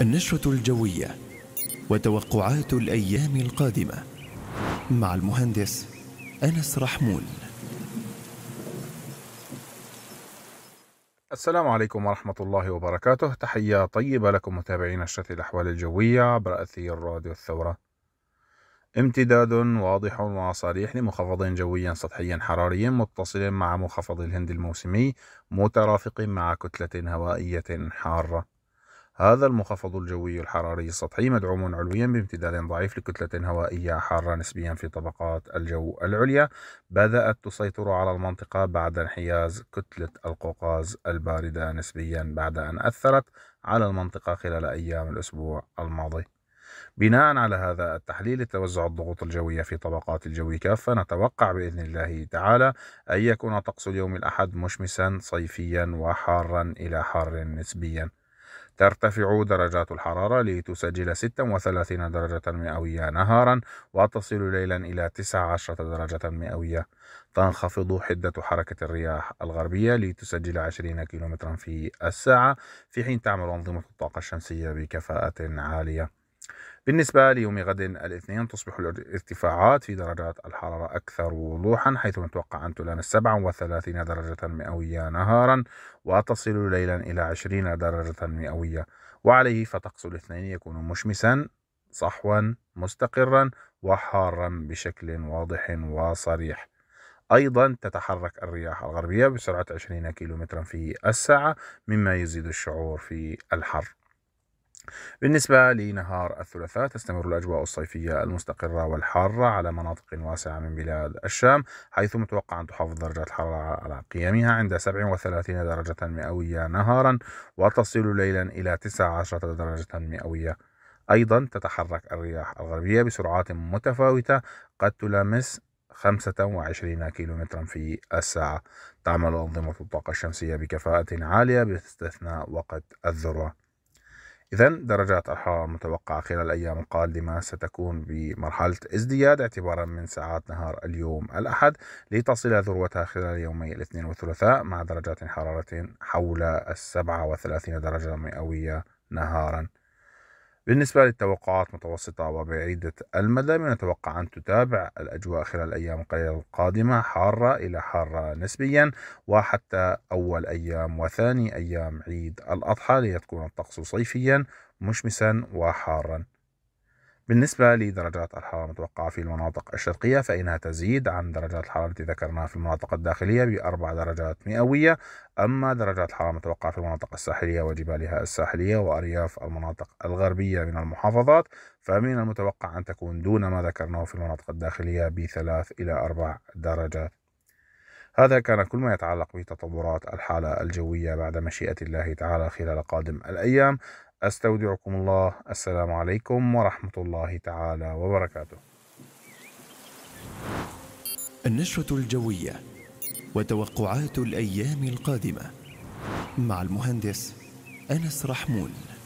النشرة الجوية وتوقعات الأيام القادمة مع المهندس أنس رحمون السلام عليكم ورحمة الله وبركاته تحية طيبة لكم متابعين نشرة الأحوال الجوية عبر أثير راديو الثورة امتداد واضح وصريح لمخفض جوي سطحي حراري متصل مع منخفض الهند الموسمي مترافق مع كتلة هوائية حارة هذا المنخفض الجوي الحراري السطحي مدعوم علويا بامتداد ضعيف لكتلة هوائية حارة نسبيا في طبقات الجو العليا بدأت تسيطر على المنطقة بعد انحياز كتلة القوقاز الباردة نسبيا بعد أن أثرت على المنطقة خلال أيام الأسبوع الماضي بناء على هذا التحليل لتوزع الضغوط الجوية في طبقات الجو كافة نتوقع بإذن الله تعالى أن يكون طقس اليوم الأحد مشمسا صيفيا وحارا إلى حار نسبيا ترتفع درجات الحرارة لتسجل 36 درجة مئوية نهارا وتصل ليلا إلى 19 درجة مئوية تنخفض حدة حركة الرياح الغربية لتسجل 20 كم في الساعة في حين تعمل أنظمة الطاقة الشمسية بكفاءة عالية بالنسبة ليوم غد الاثنين تصبح الارتفاعات في درجات الحرارة أكثر وضوحا حيث نتوقع أن تلان 37 درجة مئوية نهارا وتصل ليلا إلى 20 درجة مئوية وعليه فطقس الاثنين يكون مشمسا صحوا مستقرا وحارا بشكل واضح وصريح أيضا تتحرك الرياح الغربية بسرعة 20 كيلومترا في الساعة مما يزيد الشعور في الحر بالنسبة لنهار الثلاثاء تستمر الأجواء الصيفية المستقرة والحارة على مناطق واسعة من بلاد الشام حيث متوقع أن تحافظ درجة الحرارة على قيمها عند 37 درجة مئوية نهارا وتصل ليلا إلى 19 درجة مئوية أيضا تتحرك الرياح الغربية بسرعات متفاوتة قد تلامس 25 كيلومترا في الساعة تعمل أنظمة الطاقة الشمسية بكفاءة عالية باستثناء وقت الذروة إذا درجات الحرارة المتوقعة خلال الأيام القادمة ستكون بمرحلة ازدياد اعتبارا من ساعات نهار اليوم الأحد لتصل ذروتها خلال يومي الاثنين والثلاثاء مع درجات حرارة حول السبعة وثلاثين درجة مئوية نهارا بالنسبة للتوقعات متوسطة وبعيدة المدى من المتوقع أن تتابع الأجواء خلال الأيام القليلة القادمة حارة إلى حارة نسبيا وحتى أول أيام وثاني أيام عيد الأضحى ليكون الطقس صيفيا مشمسا وحارا بالنسبة لدرجات الحرارة المتوقعة في المناطق الشرقية فإنها تزيد عن درجات الحرارة التي ذكرناها في المناطق الداخلية بأربع درجات مئوية أما درجات الحرارة المتوقعة في المناطق الساحلية وجبالها الساحلية وأرياف المناطق الغربية من المحافظات فمن المتوقع أن تكون دون ما ذكرناه في المناطق الداخلية بثلاث إلى أربع درجات هذا كان كل ما يتعلق بتطورات الحالة الجوية بعد مشيئة الله تعالى خلال قادم الأيام أستودعكم الله السلام عليكم ورحمة الله تعالى وبركاته النشرة الجوية وتوقعات الأيام القادمة مع المهندس أنس رحمون